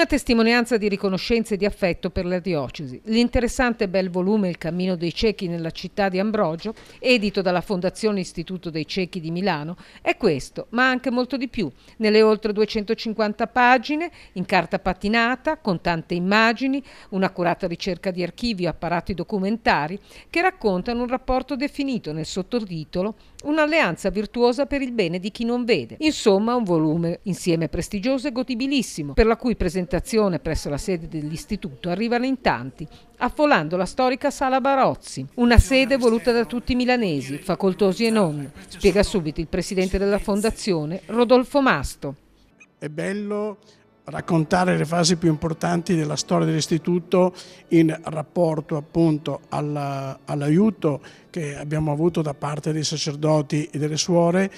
Una testimonianza di riconoscenza e di affetto per la diocesi. L'interessante bel volume Il cammino dei ciechi nella città di Ambrogio, edito dalla Fondazione Istituto dei Ciechi di Milano, è questo, ma anche molto di più. Nelle oltre 250 pagine, in carta patinata, con tante immagini, un'accurata ricerca di archivi e apparati documentari che raccontano un rapporto definito nel sottotitolo Un'alleanza virtuosa per il bene di chi non vede. Insomma, un volume insieme prestigioso e godibilissimo, per la cui presentazione presentazione presso la sede dell'istituto arrivano in tanti, affolando la storica Sala Barozzi, una sede voluta da tutti i milanesi, facoltosi e non, spiega subito il presidente della fondazione, Rodolfo Masto. È bello raccontare le fasi più importanti della storia dell'istituto in rapporto appunto all'aiuto che abbiamo avuto da parte dei sacerdoti e delle suore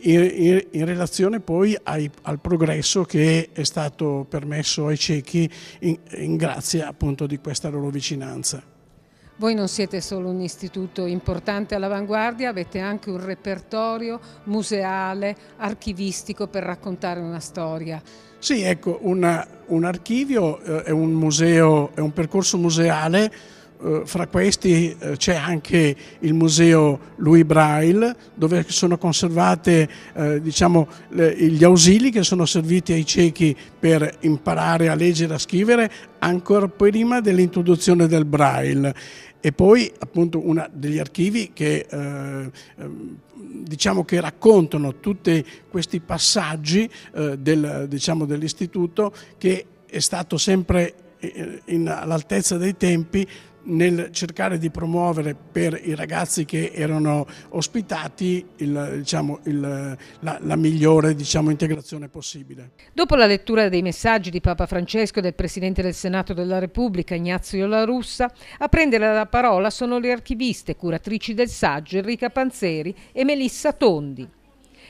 in, in relazione poi ai, al progresso che è stato permesso ai ciechi in, in grazie appunto di questa loro vicinanza. Voi non siete solo un istituto importante all'avanguardia, avete anche un repertorio museale, archivistico per raccontare una storia. Sì, ecco, una, un archivio eh, è un museo, è un percorso museale eh, fra questi eh, c'è anche il museo Louis Braille dove sono conservate eh, diciamo, gli ausili che sono serviti ai ciechi per imparare a leggere e a scrivere ancora prima dell'introduzione del Braille e poi appunto uno degli archivi che ehm, diciamo che raccontano tutti questi passaggi del, diciamo, dell'istituto che è stato sempre all'altezza dei tempi nel cercare di promuovere per i ragazzi che erano ospitati il, diciamo, il, la, la, migliore diciamo, integrazione possibile. Dopo la lettura dei messaggi di Papa Francesco e del Presidente del Senato della Repubblica, Ignazio La Russa, a prendere la parola sono le archiviste, curatrici del saggio Enrica Panzeri e Melissa Tondi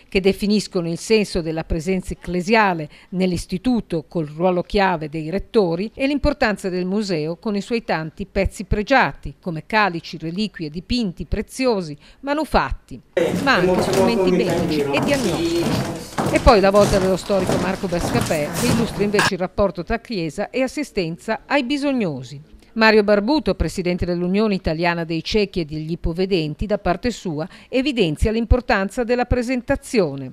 che definiscono il senso della presenza ecclesiale nell'istituto col ruolo chiave dei rettori e l'importanza del museo con i suoi tanti pezzi pregiati come calici, reliquie, dipinti preziosi, manufatti, ma anche strumenti medici e diagnostici. E poi la volta dello storico Marco Bescapè che illustra invece il rapporto tra Chiesa e assistenza ai bisognosi. Mario Barbuto, presidente dell'Unione Italiana dei Ciechi e degli Ipovedenti, da parte sua evidenzia l'importanza della presentazione.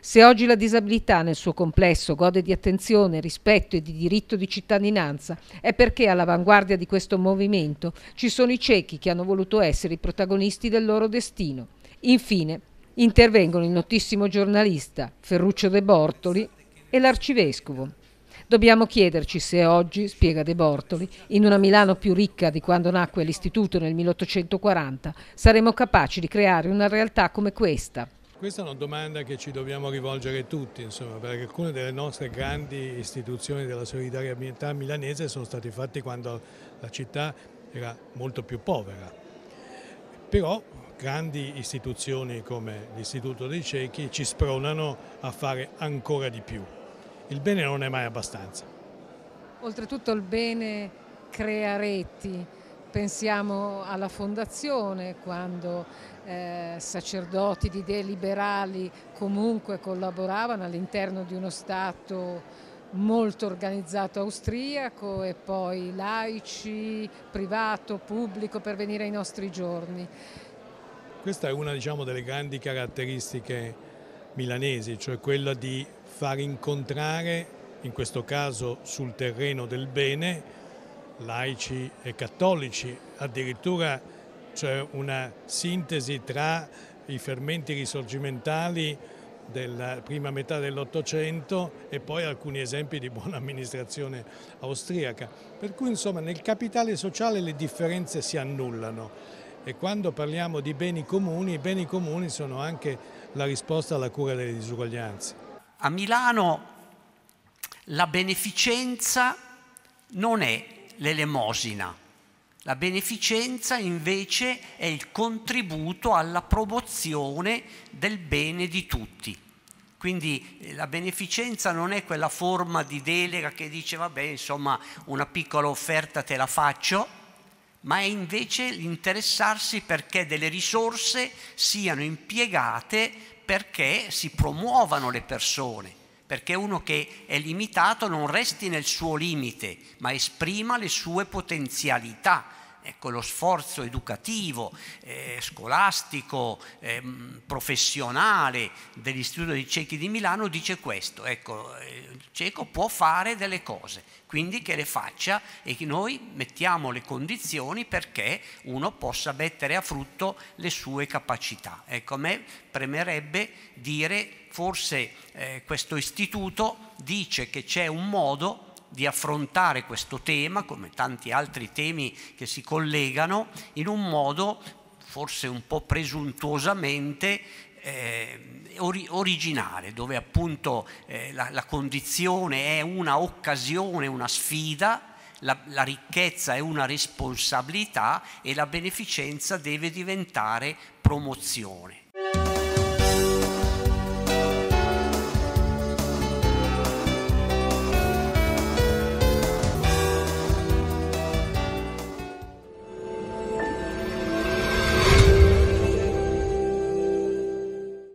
Se oggi la disabilità nel suo complesso gode di attenzione, rispetto e di diritto di cittadinanza, è perché all'avanguardia di questo movimento ci sono i ciechi che hanno voluto essere i protagonisti del loro destino. Infine, intervengono il notissimo giornalista Ferruccio De Bortoli e l'arcivescovo. Dobbiamo chiederci se oggi, spiega De Bortoli, in una Milano più ricca di quando nacque l'Istituto nel 1840, saremo capaci di creare una realtà come questa. Questa è una domanda che ci dobbiamo rivolgere tutti, insomma, perché alcune delle nostre grandi istituzioni della solidarietà milanese sono state fatte quando la città era molto più povera. Però grandi istituzioni come l'Istituto dei Ciechi ci spronano a fare ancora di più il bene non è mai abbastanza. Oltretutto il bene crea reti, pensiamo alla fondazione quando eh, sacerdoti di idee liberali comunque collaboravano all'interno di uno Stato molto organizzato austriaco e poi laici, privato, pubblico per venire ai nostri giorni. Questa è una diciamo, delle grandi caratteristiche milanesi, cioè quella di far incontrare, in questo caso sul terreno del bene, laici e cattolici, addirittura c'è una sintesi tra i fermenti risorgimentali della prima metà dell'Ottocento e poi alcuni esempi di buona amministrazione austriaca. Per cui insomma nel capitale sociale le differenze si annullano e quando parliamo di beni comuni, i beni comuni sono anche la risposta alla cura delle disuguaglianze. A Milano la beneficenza non è l'elemosina, la beneficenza invece è il contributo alla promozione del bene di tutti. Quindi eh, la beneficenza non è quella forma di delega che dice vabbè insomma una piccola offerta te la faccio, ma è invece l'interessarsi perché delle risorse siano impiegate perché si promuovano le persone, perché uno che è limitato non resti nel suo limite, ma esprima le sue potenzialità ecco, lo sforzo educativo, eh, scolastico, eh, professionale dell'Istituto dei Ciechi di Milano dice questo, ecco, eh, il cieco può fare delle cose, quindi che le faccia e che noi mettiamo le condizioni perché uno possa mettere a frutto le sue capacità. Ecco, a me premerebbe dire forse eh, questo istituto dice che c'è un modo di affrontare questo tema, come tanti altri temi che si collegano, in un modo forse un po' presuntuosamente eh, ori- originale, dove appunto eh, la, la, condizione è una occasione, una sfida, la, la ricchezza è una responsabilità e la beneficenza deve diventare promozione.